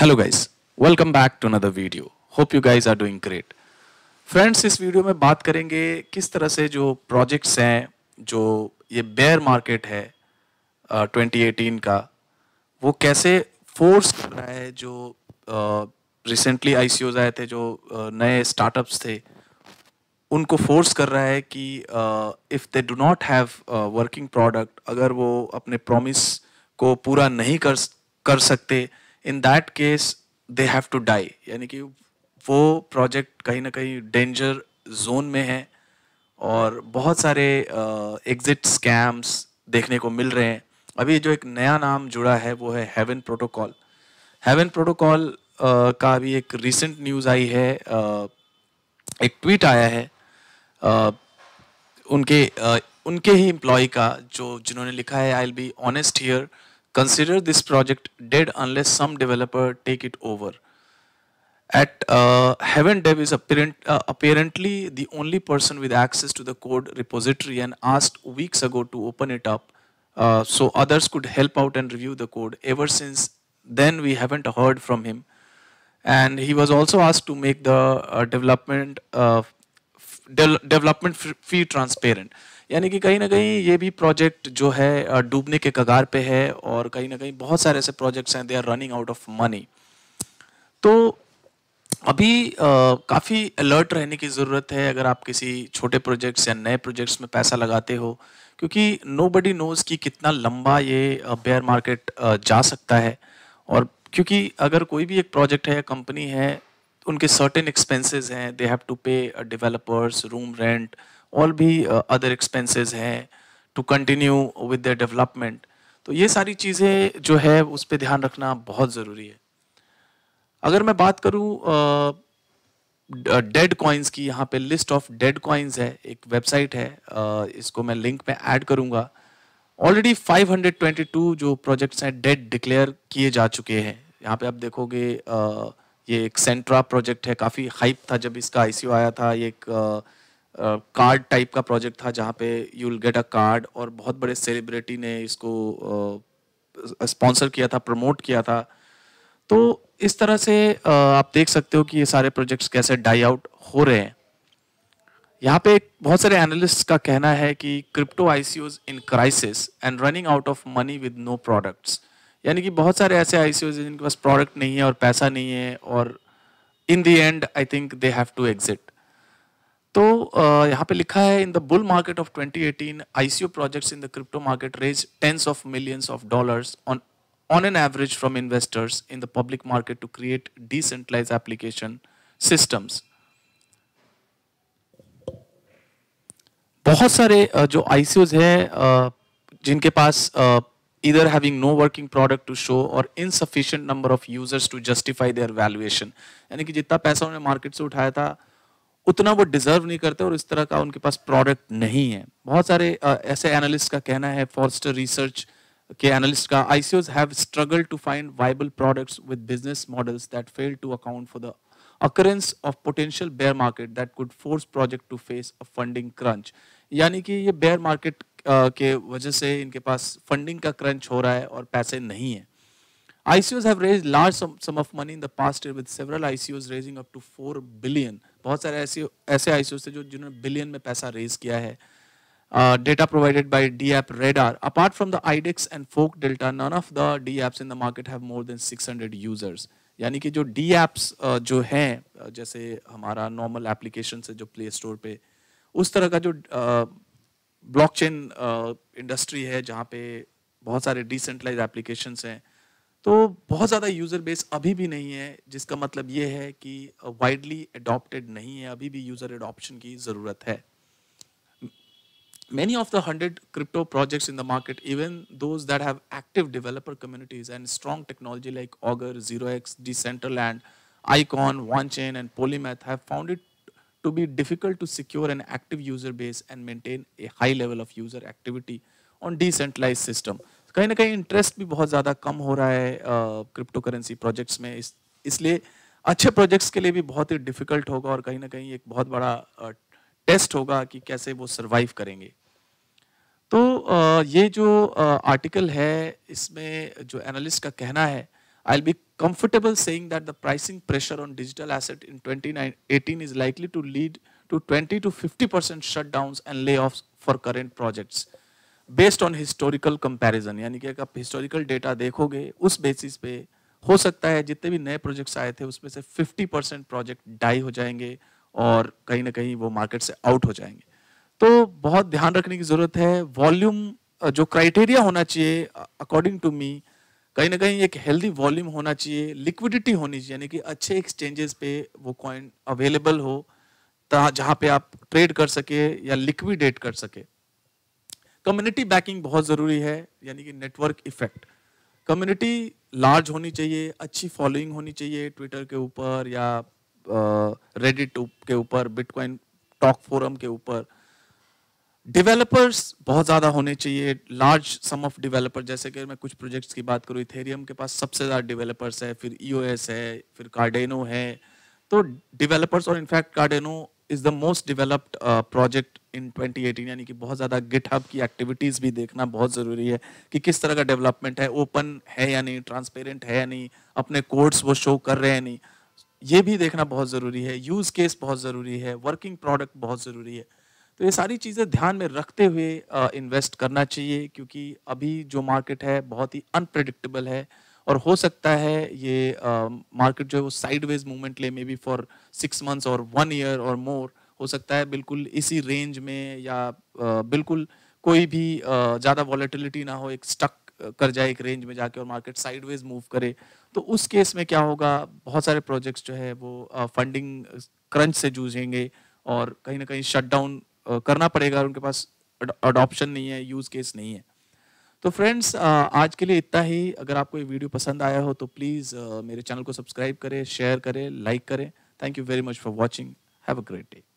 Hello guys welcome back to another video hope you guys are doing great friends इस video में बात करेंगे किस तरह से जो प्रोजेक्ट्स हैं जो ये बेयर मार्केट है uh, 2018 का वो कैसे फोर्स कर रहा है जो रिसेंटली आई सी आए थे जो uh, नए स्टार्टअप्स थे उनको फोर्स कर रहा है कि if they do not have working product अगर वो अपने प्रॉमिस को पूरा नहीं कर कर सकते in that case they have to die यानी कि वो प्रोजेक्ट कहीं ना कहीं डेंजर जोन में है और बहुत सारे एग्जिट स्कैम्स देखने को मिल रहे हैं अभी जो एक नया नाम जुड़ा है वो है हेवन प्रोटोकॉल हेवन प्रोटोकॉल का अभी एक रिसेंट न्यूज़ आई है uh, एक ट्वीट आया है uh, उनके uh, उनके ही एम्प्लॉय का जो जिन्होंने लिखा है I will be honest here Consider this project dead unless some developer take it over. At uh, Heaven Dev is apparent, uh, apparently the only person with access to the code repository and asked weeks ago to open it up uh, so others could help out and review the code. Ever since then, we haven't heard from him. And he was also asked to make the uh, development uh, development fee transparent यानी कि कहीं ना कहीं ये भी project जो है डूबने के कगार पे है और कहीं ना कहीं बहुत सारे ऐसे प्रोजेक्ट्स हैं they are running out of money तो अभी काफ़ी अलर्ट रहने की ज़रूरत है अगर आप किसी छोटे प्रोजेक्ट्स या नए प्रोजेक्ट्स में पैसा लगाते हो क्योंकि नो बडी नोज़ कि कितना लंबा ये बेयर मार्केट जा सकता है और क्योंकि अगर कोई भी एक प्रोजेक्ट है या कंपनी है उनके सर्टेन एक्सपेंसेस हैं they have to pay developers room rent और भी अदर uh, एक्सपेंसेस हैं to continue with the development तो ये सारी चीज़ें जो है उस पर ध्यान रखना बहुत ज़रूरी है अगर मैं बात करूँ डेड कॉइन्स की यहाँ पे लिस्ट ऑफ डेड कॉइन्स है एक वेबसाइट है uh, इसको मैं लिंक में ऐड करूँगा ऑलरेडी 522 जो प्रोजेक्ट्स हैं डेड डिक्लेयर किए जा चुके हैं यहाँ पे आप देखोगे uh, ये एक सेंट्रा प्रोजेक्ट है काफ़ी हाइप था जब इसका आईसीओ आया था ये एक कार्ड uh, टाइप uh, का प्रोजेक्ट था जहाँ पे you will get a card और बहुत बड़े सेलिब्रिटी ने इसको स्पॉन्सर uh, किया था प्रमोट किया था तो इस तरह से आप देख सकते हो कि ये सारे प्रोजेक्ट्स कैसे डाई आउट हो रहे हैं यहाँ पे बहुत सारे एनालिस्ट का कहना है कि crypto ICOs in crisis and running out of money with no products यानी कि बहुत सारे ऐसे आई सी जिनके पास प्रोडक्ट नहीं है और पैसा नहीं है और in the end I think they have to exit तो uh, यहाँ पे लिखा है in the bull market of 2018 ICO projects in the crypto market raise tens of millions of dollars on on an average from investors in the public market to create decentralized application systems. बहुत सारे जो आई हैं जिनके पास either having no working product to show or insufficient number of users to justify their valuation यानी कि जितना पैसा उन्होंने मार्केट से उठाया था उतना वो डिजर्व नहीं करते और इस तरह का उनके पास प्रोडक्ट नहीं है बहुत सारे ऐसे एनालिस्ट का कहना है फॉरस्टर रिसर्च के एनालिस्ट का ICOs have struggle to find viable products with business models that fail to account for the occurrence of potential bear market that could force project to face a funding crunch यानी कि ये bear market के वजह से इनके पास funding का crunch हो रहा है और पैसे नहीं है ICOs have raised large sum, sum of money in the past year with several ICOs raising up to 4 billion. बहुत सारे ऐसे ऐसे ICOs थे जो जिन्होंने बिलियन में पैसा रेज किया है data provided by DappRadar apart from the IDEX and ForkDelta none of the dapps in the market have more than 600 users यानी कि जो डी एप्स जो हैं जैसे हमारा नॉर्मल एप्लीकेशन से जो प्ले स्टोर पे उस तरह का जो uh, ब्लॉकचेन इंडस्ट्री है जहाँ पे बहुत सारे डिसेंट्रलाइज एप्लीकेशंस हैं तो बहुत ज़्यादा यूज़र बेस अभी भी नहीं है जिसका मतलब ये है कि वाइडली अडॉप्टेड नहीं है अभी भी यूज़र एडॉप्शन की ज़रूरत है Many of the 100 crypto projects in the market, even those that have active developer communities and strong technology like Augur, 0x, Decentraland, Icon, OneChain, and Polymath, have found it to be difficult to secure an active user base and maintain a high level of user activity on decentralized system. kahin na kahin interest bhi bahut zyada kam ho raha hai cryptocurrency projects mein isliye अच्छे projects के लिए भी बहुत ही difficult होगा और कहीं ना कहीं एक बहुत बड़ा टेस्ट होगा कि कैसे वो सरवाइव करेंगे तो ये जो आर्टिकल है इसमें जो एनालिस्ट का कहना है I'll be comfortable saying that the pricing pressure on digital asset in 2018 is likely to lead to 20 to 50% shutdowns and layoffs for current projects based on historical comparison यानी कि अगर आप historical data देखोगे उस basis पे हो सकता है जितने भी नए projects आए थे उसमें से 50% project die हो जाएंगे और कहीं ना कहीं वो market से out हो जाएंगे तो बहुत ध्यान रखने की ज़रूरत है volume जो क्राइटेरिया होना चाहिए अकॉर्डिंग टू मी कहीं ना कहीं एक हेल्दी वॉल्यूम होना चाहिए लिक्विडिटी होनी चाहिए यानी कि अच्छे एक्सचेंजेस पे वो कॉइन अवेलेबल हो जहाँ पे आप ट्रेड कर सके या लिक्विडेट कर सके कम्युनिटी बैकिंग बहुत ज़रूरी है यानी कि नेटवर्क इफेक्ट कम्युनिटी लार्ज होनी चाहिए अच्छी फॉलोइंग होनी चाहिए ट्विटर के ऊपर या रेडिट के ऊपर बिटकॉइन टॉक फोरम के ऊपर डेवलपर्स बहुत ज़्यादा होने चाहिए लार्ज सम ऑफ डेवलपर जैसे कि मैं कुछ प्रोजेक्ट्स की बात करूँ इथेरियम के पास सबसे ज़्यादा डेवलपर्स e है फिर ईओएस है फिर कार्डेनो है तो डेवलपर्स और in fact Cardano is the most developed project in 2018 यानी कि बहुत ज़्यादा गिटहब की एक्टिविटीज़ भी देखना बहुत ज़रूरी है कि किस तरह का डेवलपमेंट है ओपन है या नहीं ट्रांसपेरेंट है या नहीं अपने कोड्स वो शो कर रहे हैं नहीं ये भी देखना बहुत ज़रूरी है यूज़ केस बहुत ज़रूरी है वर्किंग प्रोडक्ट बहुत ज़रूरी है तो ये सारी चीज़ें ध्यान में रखते हुए इन्वेस्ट करना चाहिए क्योंकि अभी जो मार्केट है बहुत ही अनप्रडिक्टेबल है और हो सकता है ये मार्केट जो है वो साइडवेज मूवमेंट ले may be for six months और वन ईयर और मोर हो सकता है बिल्कुल इसी रेंज में या बिल्कुल कोई भी ज़्यादा वॉलेटिलिटी ना हो एक स्टक कर जाए एक रेंज में जाके और मार्केट साइडवेज मूव करे तो उस केस में क्या होगा बहुत सारे प्रोजेक्ट्स जो है वो फंडिंग क्रंच से जूझेंगे और कहीं ना कहीं शटडाउन करना पड़ेगा उनके पास अडॉप्शन नहीं है यूज़ केस नहीं है तो फ्रेंड्स आज के लिए इतना ही अगर आपको ये वीडियो पसंद आया हो तो प्लीज़ मेरे चैनल को सब्सक्राइब करें शेयर करें लाइक करें thank you very much for watching have a great day